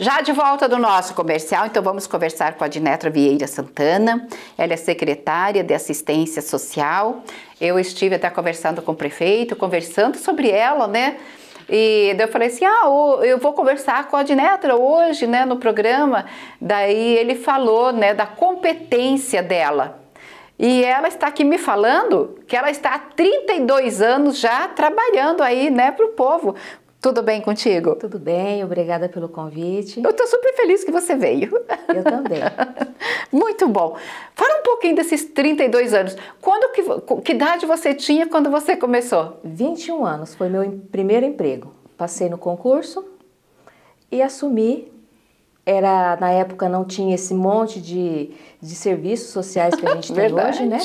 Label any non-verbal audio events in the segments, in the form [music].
Já de volta do nosso comercial, então vamos conversar com a Dinetra Vieira Santana. Ela é secretária de Assistência Social. Eu estive até conversando com o prefeito, conversando sobre ela, né? E daí eu falei assim: ah, eu vou conversar com a Dinetra hoje, né, no programa. Daí ele falou, né, da competência dela. E ela está aqui me falando que ela está há 32 anos já trabalhando aí, né, para o povo. Tudo bem contigo? Tudo bem, obrigada pelo convite. Eu estou super feliz que você veio. Eu também. [laughs] Muito bom. Fala um pouquinho desses 32 anos. Quando que, que idade você tinha quando você começou? 21 anos, foi meu primeiro emprego. Passei no concurso e assumi. Era, na época não tinha esse monte de, de serviços sociais que a gente [laughs] tem hoje, né?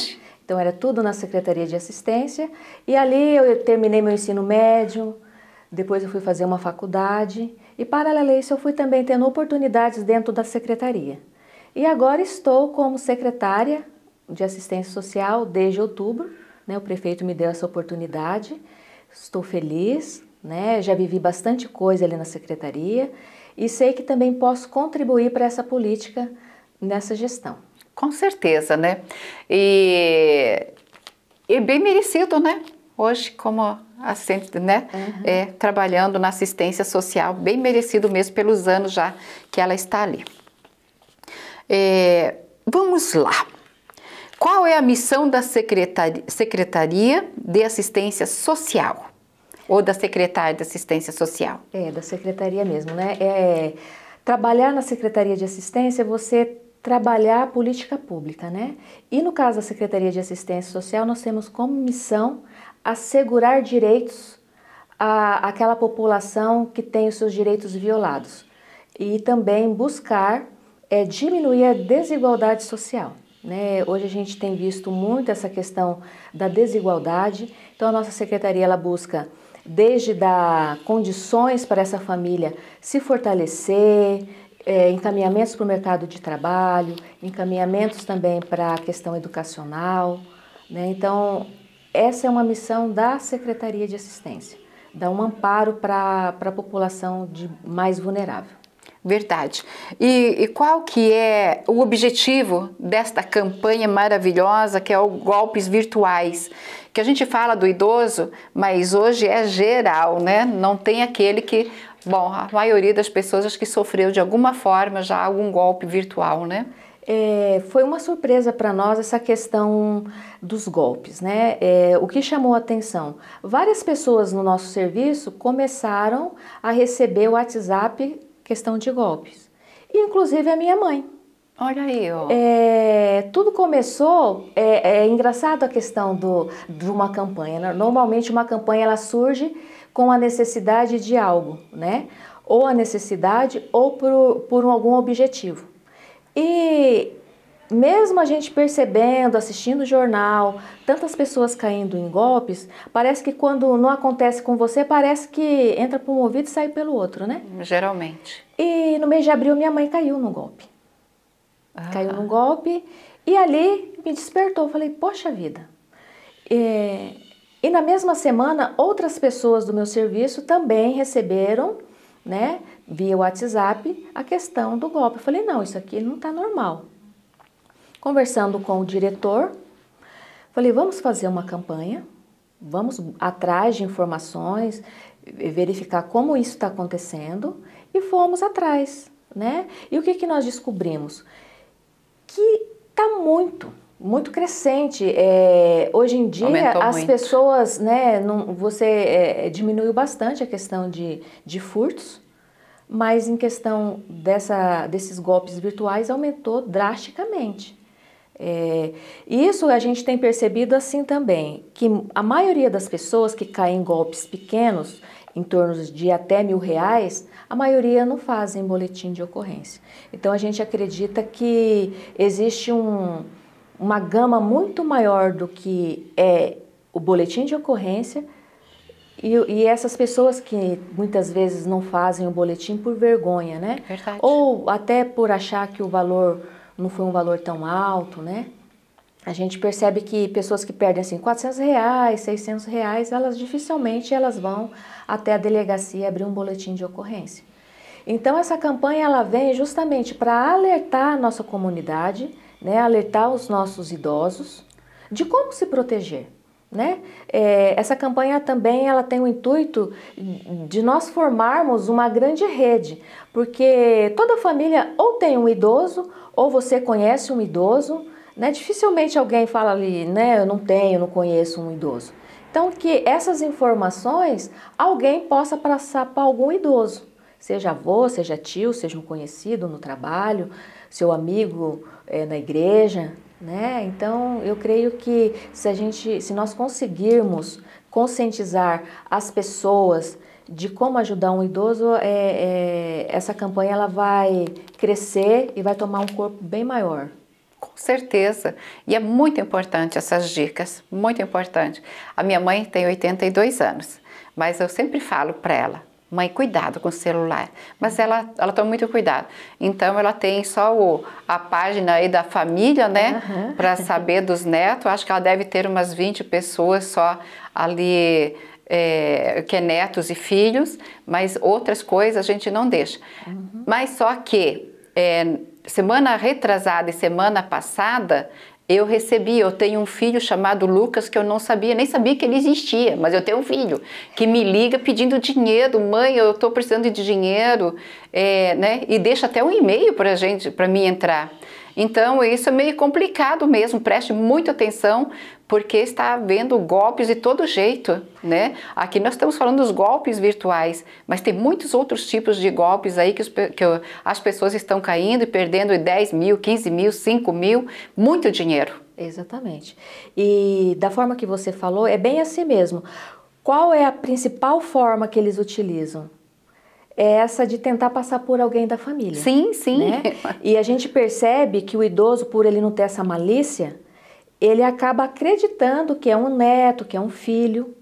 Então era tudo na Secretaria de Assistência. E ali eu terminei meu ensino médio, depois eu fui fazer uma faculdade e, paralelo a isso, eu fui também tendo oportunidades dentro da secretaria. E agora estou como secretária de assistência social desde outubro. Né? O prefeito me deu essa oportunidade. Estou feliz, né? já vivi bastante coisa ali na secretaria e sei que também posso contribuir para essa política nessa gestão. Com certeza, né? E, e bem merecido, né? Hoje, como assistente, né? Uhum. É, trabalhando na assistência social, bem merecido mesmo pelos anos já que ela está ali. É, vamos lá. Qual é a missão da Secretaria, Secretaria de Assistência Social? Ou da Secretaria de Assistência Social? É, da Secretaria mesmo, né? É, trabalhar na Secretaria de Assistência, é você trabalhar a política pública, né? E no caso da Secretaria de Assistência Social, nós temos como missão assegurar direitos à, àquela população que tem os seus direitos violados e também buscar é, diminuir a desigualdade social. Né? Hoje a gente tem visto muito essa questão da desigualdade, então a nossa secretaria ela busca desde dar condições para essa família se fortalecer, é, encaminhamentos para o mercado de trabalho, encaminhamentos também para a questão educacional. Né? Então, essa é uma missão da Secretaria de Assistência, dar um amparo para a população de mais vulnerável. Verdade. E, e, qual que é o objetivo desta campanha maravilhosa que é o golpes virtuais? Que a gente fala do idoso, mas hoje é geral, né? Não tem aquele que, bom, a maioria das pessoas acho que sofreu de alguma forma já algum golpe virtual, né? É, foi uma surpresa para nós essa questão dos golpes, né? É, o que chamou a atenção? Várias pessoas no nosso serviço começaram a receber o WhatsApp questão de golpes, inclusive a minha mãe. Olha aí, ó. É, tudo começou. É, é, engraçado a questão do, de uma campanha. Né? Normalmente uma campanha ela surge com a necessidade de algo, né? Ou a necessidade ou por, por algum objetivo. E mesmo a gente percebendo, assistindo o jornal, tantas pessoas caindo em golpes, parece que quando não acontece com você, parece que entra por um ouvido e sai pelo outro, né? Geralmente. E no mês de abril minha mãe caiu num golpe. Ah. Caiu num golpe e ali me despertou, falei, poxa vida. E, e na mesma semana outras pessoas do meu serviço também receberam né, via WhatsApp, a questão do golpe. Eu falei, não, isso aqui não está normal. Conversando com o diretor, falei, vamos fazer uma campanha, vamos atrás de informações, verificar como isso está acontecendo e fomos atrás, né? E o que, que nós descobrimos? Que está muito muito crescente. É, hoje em dia, Aumentou as muito. pessoas, né, não, você é, diminuiu bastante a questão de, de furtos, mas em questão dessa, desses golpes virtuais aumentou drasticamente. É, isso a gente tem percebido assim também, que a maioria das pessoas que caem em golpes pequenos, em torno de até mil reais, a maioria não fazem boletim de ocorrência. Então a gente acredita que existe um, uma gama muito maior do que é o boletim de ocorrência e, e, essas pessoas que muitas vezes não fazem o boletim por vergonha, né? Verdade. Ou até por achar que o valor não foi um valor tão alto, né? A gente percebe que pessoas que perdem assim 400 reais, 600 reais, elas dificilmente elas vão até a delegacia abrir um boletim de ocorrência. Então essa campanha ela vem justamente para alertar a nossa comunidade né, alertar os nossos idosos de como se proteger. Né? É, essa campanha também ela tem o intuito de nós formarmos uma grande rede, porque toda família ou tem um idoso, ou você conhece um idoso, né? dificilmente alguém fala ali, né, eu não tenho, não conheço um idoso. Então que essas informações alguém possa passar para algum idoso, seja avô, seja tio, seja um conhecido no trabalho, seu amigo é, na igreja, né? Então, eu creio que se a gente, se nós conseguirmos conscientizar as pessoas de como ajudar um idoso, é, é, essa campanha ela vai crescer e vai tomar um corpo bem maior. Com certeza. E é muito importante essas dicas, muito importante. A minha mãe tem 82 anos, mas eu sempre falo para ela, mãe, cuidado com o celular. Mas ela, ela toma muito cuidado. Então ela tem só o, a página aí da família, né, uhum. para saber dos netos. Acho que ela deve ter umas 20 pessoas só ali. É, que é netos e filhos, mas outras coisas a gente não deixa. Uhum. Mas só que é, semana retrasada e semana passada eu recebi, eu tenho um filho chamado Lucas que eu não sabia, nem sabia que ele existia, mas eu tenho um filho que me liga pedindo dinheiro, mãe, eu estou precisando de dinheiro, é, né? E deixa até um e-mail para gente, para mim entrar. Então, isso é meio complicado mesmo. Preste muita atenção, porque está havendo golpes de todo jeito, né? Aqui nós estamos falando dos golpes virtuais, mas tem muitos outros tipos de golpes aí que, os, que as pessoas estão caindo e perdendo 10 mil, 15 mil, 5 mil, muito dinheiro. Exatamente. E da forma que você falou, é bem assim mesmo. Qual é a principal forma que eles utilizam? é essa de tentar passar por alguém da família. Sim, sim. Né? [laughs] E a gente percebe que o idoso, por ele não ter essa malícia, ele acaba acreditando que é um neto, que é um filho,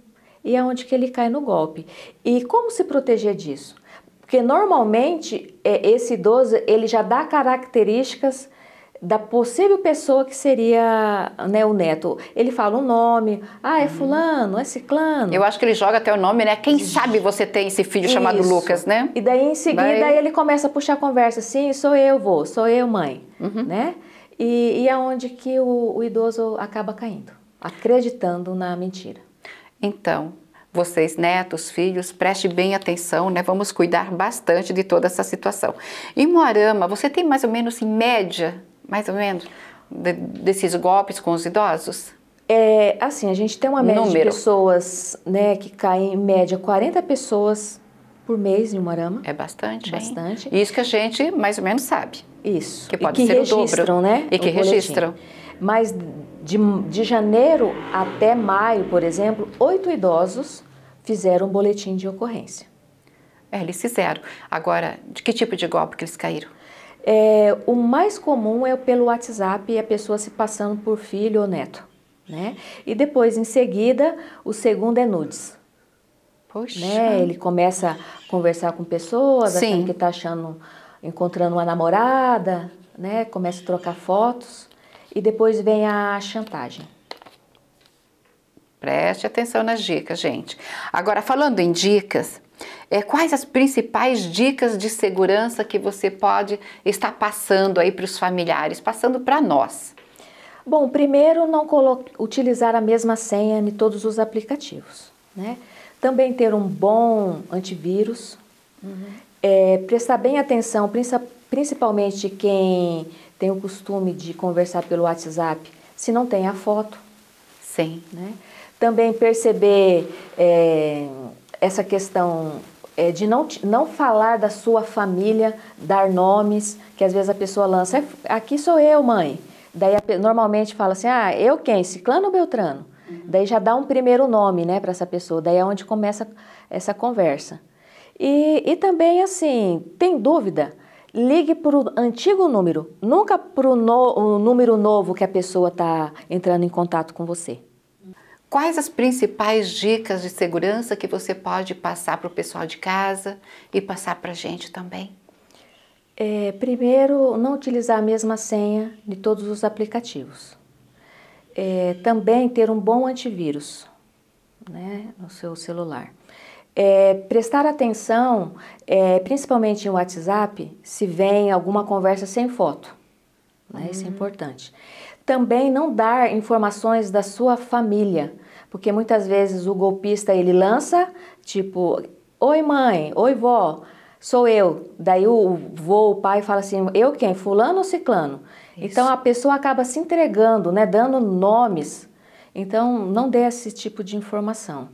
e é onde que ele cai no golpe. E como se proteger disso? Porque normalmente é, esse idoso ele já dá características da possível pessoa que seria né, o neto. Ele fala um nome, ah, é uhum. fulano, é ciclano. Eu acho que ele joga até o nome, né? Quem sabe você tem esse filho Isso. chamado Lucas, né? E daí em seguida ele começa a puxar a conversa, sim, sou eu, vou, sou eu, mãe, uhum. né? E, e é onde que o, o idoso acaba caindo, acreditando na mentira. Então, vocês, netos, filhos, preste bem atenção, né? Vamos cuidar bastante de toda essa situação. Em Moarama, você tem mais ou menos, em média, mais ou menos, de, desses golpes com os idosos? É, assim, a gente tem uma média Número. de pessoas, né, que caem em média 40 pessoas por mês em Umarama. É bastante, Bastante. Hein? Isso que a gente mais ou menos sabe. Isso. Que pode e que ser registram, o dobro. né? E que registram. Boletim. Mas de, de janeiro até maio, por exemplo, oito idosos fizeram um boletim de ocorrência. É, eles fizeram. Agora, de que tipo de golpe que eles caíram? É, o mais comum é pelo WhatsApp a pessoa se passando por filho ou neto, né? E depois, em seguida, o segundo é nudes. Poxa. Né? Ele começa a conversar com pessoas, Sim. achando que está achando, encontrando uma namorada, né? Começa a trocar fotos e depois vem a chantagem. Preste atenção nas dicas, gente. Agora, falando em dicas, é, quais as principais dicas de segurança que você pode estar passando aí para os familiares, passando para nós? Bom, primeiro não utilizar a mesma senha em todos os aplicativos, né? Também ter um bom antivírus, uhum. é, prestar bem atenção, principalmente quem tem o costume de conversar pelo WhatsApp, se não tem a foto. Sim. Né? Também perceber é, essa questão é, de não, não falar da sua família, dar nomes, que às vezes a pessoa lança, é aqui sou eu, mãe. Daí a, normalmente fala assim, ah, eu quem? Ciclano ou Beltrano? Uhum. Daí já dá um primeiro nome, né, para essa pessoa. Daí é onde começa essa conversa. E, e também, assim, tem dúvida? Ligue para o antigo número, nunca para o no, o número novo que a pessoa está entrando em contato com você. Quais as principais dicas de segurança que você pode passar para o pessoal de casa e passar para a gente também? É, primeiro, não utilizar a mesma senha de todos os aplicativos. É, também ter um bom antivírus né, no seu celular. É, prestar atenção, é, principalmente em WhatsApp, se vem alguma conversa sem foto. Né, uhum. Isso é uhum. importante. Também não dar informações da sua família, porque muitas vezes o golpista ele lança, tipo, oi mãe, oi vó, sou eu. Daí o vô, o pai fala assim, eu quem? Fulano ou ciclano? Isso. Então a pessoa acaba se entregando, né, dando nomes. Então não dê esse tipo de informação.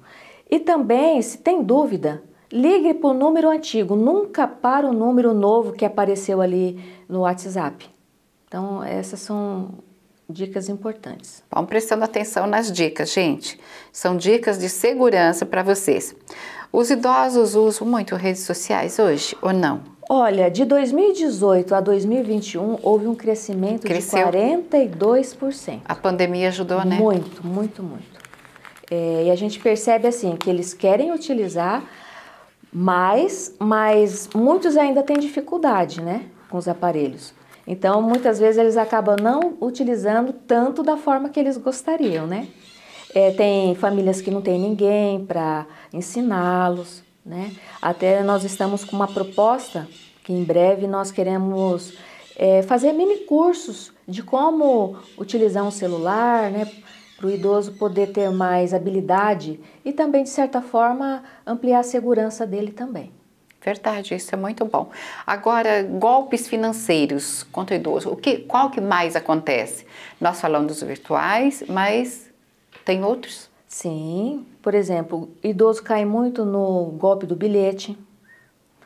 E também, se tem dúvida, ligue para o número antigo, nunca para o número novo que apareceu ali no WhatsApp. Então essas são dicas importantes. Vamos prestando atenção nas dicas, gente. São dicas de segurança para vocês. Os idosos usam muito redes sociais hoje ou não? Olha, de 2018 a 2021 houve um crescimento Cresceu. de 42%. A pandemia ajudou, né? Muito, muito, muito. É, e a gente percebe assim que eles querem utilizar, mais, mas muitos ainda têm dificuldade, né, com os aparelhos. Então, muitas vezes eles acabam não utilizando tanto da forma que eles gostariam, né? É, tem famílias que não tem ninguém para ensiná-los, né? Até nós estamos com uma proposta que em breve nós queremos é, fazer mini cursos de como utilizar um celular, né? Para o idoso poder ter mais habilidade e também, de certa forma, ampliar a segurança dele também. Verdade, isso é muito bom. Agora, golpes financeiros contra idosos, o que, qual que mais acontece? Nós falamos dos virtuais, mas tem outros? Sim, por exemplo, idoso cai muito no golpe do bilhete.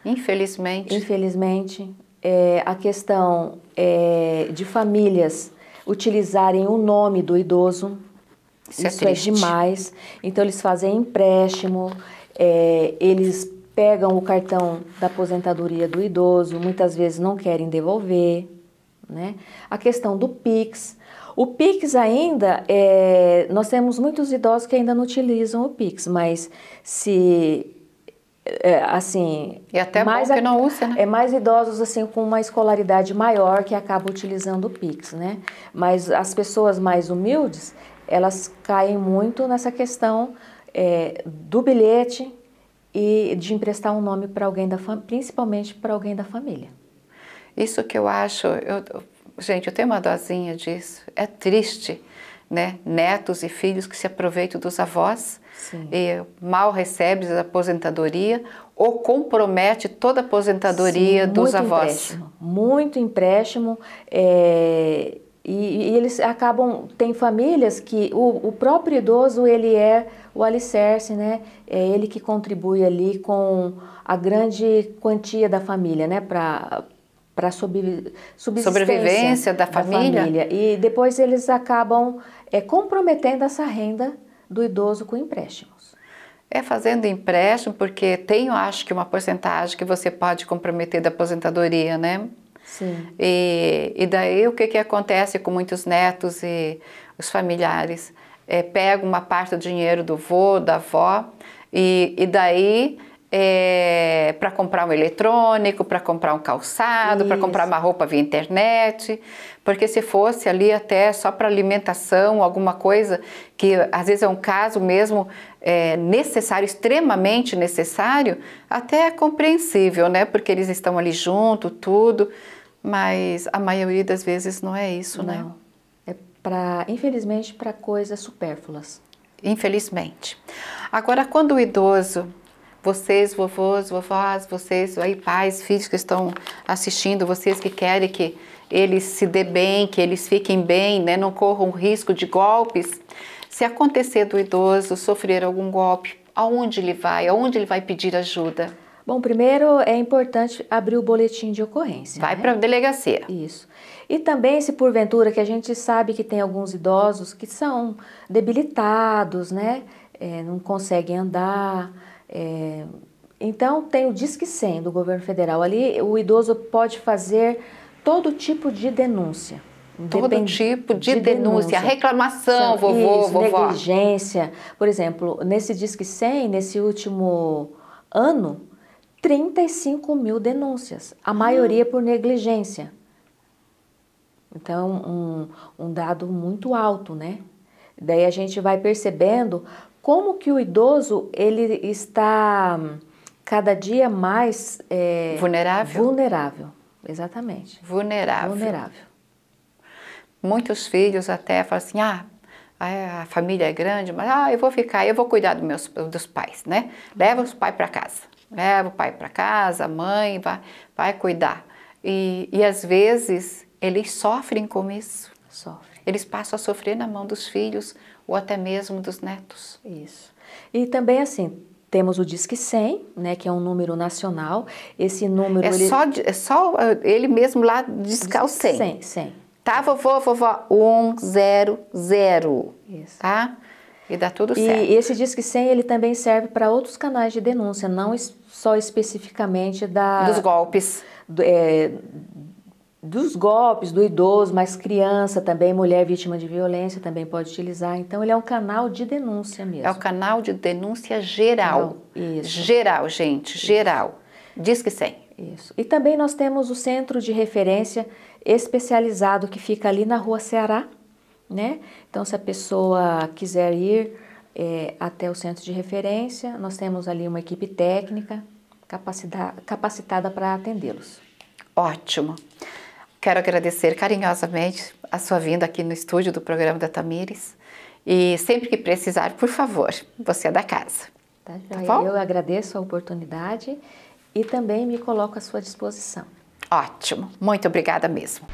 Infelizmente. Infelizmente. É, a questão é, de famílias utilizarem o nome do idoso. Isso, é isso é, é, demais. Então, eles fazem empréstimo, é, eles pegam o cartão da aposentadoria do idoso, muitas vezes não querem devolver, né? A questão do Pix. O Pix ainda, é, nós temos muitos idosos que ainda não utilizam o Pix, mas se é, assim e até mais que não usa, né? é mais idosos assim com uma escolaridade maior que acabam utilizando o Pix, né? Mas as pessoas mais humildes elas caem muito nessa questão é, do bilhete e de emprestar um nome para alguém da principalmente para alguém da família. Isso que eu acho, eu, gente, eu tenho uma dozinha disso. É triste, né? Netos e filhos que se aproveitam dos avós Sim. e mal recebem a aposentadoria ou compromete toda a aposentadoria Sim, dos avós. Empréstimo, muito empréstimo. É e, e, eles acabam, tem famílias que o, o, próprio idoso ele é o alicerce, né? É ele que contribui ali com a grande quantia da família, né? Para para sobrevivência da família. da família. E depois eles acabam é, comprometendo essa renda do idoso com empréstimos. É fazendo empréstimo, porque tem, eu acho que uma porcentagem que você pode comprometer da aposentadoria, né? E, e, daí o que, que acontece com muitos netos e os familiares? É, pega uma parte do dinheiro do vô, da avó, e, e daí é, para comprar um eletrônico, para comprar um calçado, para comprar uma roupa via internet, porque se fosse ali até só para alimentação, alguma coisa que às vezes é um caso mesmo é, necessário, extremamente necessário, até é compreensível, né? Porque eles estão ali junto, tudo, mas a maioria das vezes não é isso, né? não. né? É para, infelizmente, para coisas supérfluas. Infelizmente. Agora, quando o idoso vocês, vovôs, vovós, vocês aí, pais, filhos que estão assistindo, vocês que querem que eles se dê bem, que eles fiquem bem, né, não corram risco de golpes. Se acontecer do idoso sofrer algum golpe, aonde ele vai? Aonde ele vai pedir ajuda? Bom, primeiro é importante abrir o boletim de ocorrência. Vai né? para a delegacia. Isso. E também, se porventura, que a gente sabe que tem alguns idosos que são debilitados, né? É, não conseguem andar é, então, tem o Disque 100 do governo federal. Ali, o idoso pode fazer todo tipo de denúncia. Todo tipo de, de denúncia, denúncia. reclamação, São, vovô, isso, vovó. Negligência. Por exemplo, nesse Disque 100, nesse último ano, 35 mil denúncias, a ah. maioria por negligência. Então, é um, um dado muito alto, né? Daí a gente vai percebendo como que o idoso ele está cada dia mais é, vulnerável. Vulnerável, exatamente. Vulnerável. Vulnerável. Muitos filhos até falam assim, ah, a família é grande, mas ah, eu vou ficar, eu vou cuidar dos meus dos pais, né? Leva os pais para casa, leva o pai para casa, a mãe vai, vai cuidar. E, e às vezes eles sofrem com isso. Sofrem. Eles passam a sofrer na mão dos filhos ou até mesmo dos netos. Isso. E também assim, temos o Disque 100, né, que é um número nacional. Esse número... É, ele... só, é só ah, ele mesmo lá discar é o 100. 100, 100. Tá, vovô, vovó? 100, Isso. tá? E dá tudo certo. E esse Disque 100, ele também serve para outros canais de denúncia, não só especificamente da... Dos golpes. Do, é, dos golpes do idoso, mas criança também, mulher vítima de violência também pode utilizar. Então ele é um canal de denúncia mesmo. É o um canal de denúncia geral. Não, isso. Geral, gente, isso. geral. Diz que sim. Isso. E também nós temos o centro de referência especializado que fica ali na rua Ceará, né? Então se a pessoa quiser ir é, até o centro de referência, nós temos ali uma equipe técnica capacitada para atendê-los. Ótimo. Quero agradecer carinhosamente a sua vinda aqui no estúdio do programa da Tamires. E sempre que precisar, por favor, você é da casa. Tá, tá bom? Eu agradeço a oportunidade e também me coloco à sua disposição. Ótimo, muito obrigada mesmo.